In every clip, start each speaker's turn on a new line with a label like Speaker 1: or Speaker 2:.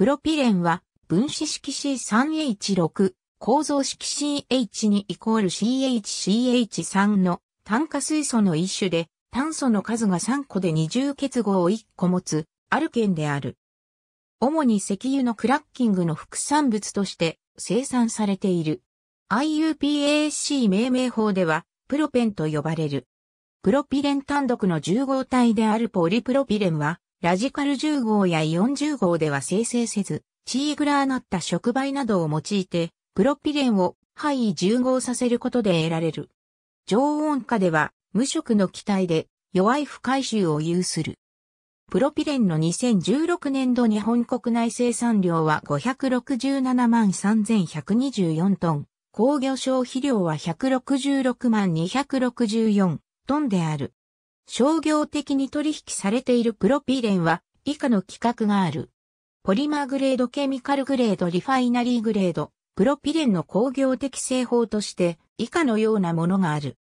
Speaker 1: プロピレンは分子式 C3H6 構造式 CH2 イコール CHCH3 の炭化水素の一種で炭素の数が3個で二重結合を1個持つアルケンである。主に石油のクラッキングの副産物として生産されている。IUPAC 命名法ではプロペンと呼ばれる。プロピレン単独の重合体であるポリプロピレンはラジカル10号や4 0号では生成せず、チーグラーなった触媒などを用いて、プロピレンを範囲10号させることで得られる。常温下では無色の気体で弱い不回収を有する。プロピレンの2016年度日本国内生産量は567万3124トン、工業消費量は166万264トンである。商業的に取引されているプロピレンは以下の規格がある。ポリマーグレードケミカルグレードリファイナリーグレード、プロピレンの工業的製法として以下のようなものがある。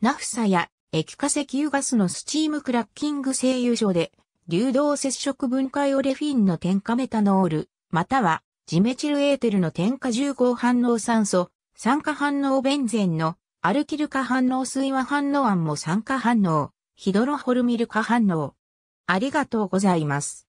Speaker 1: ナフサや液化石油ガスのスチームクラッキング製油所で流動接触分解オレフィンの添加メタノール、またはジメチルエーテルの添加重合反応酸素、酸化反応ベンゼンのアルキル化反応水和反応案も酸化反応。ヒドロホルミル化反応。ありがとうございます。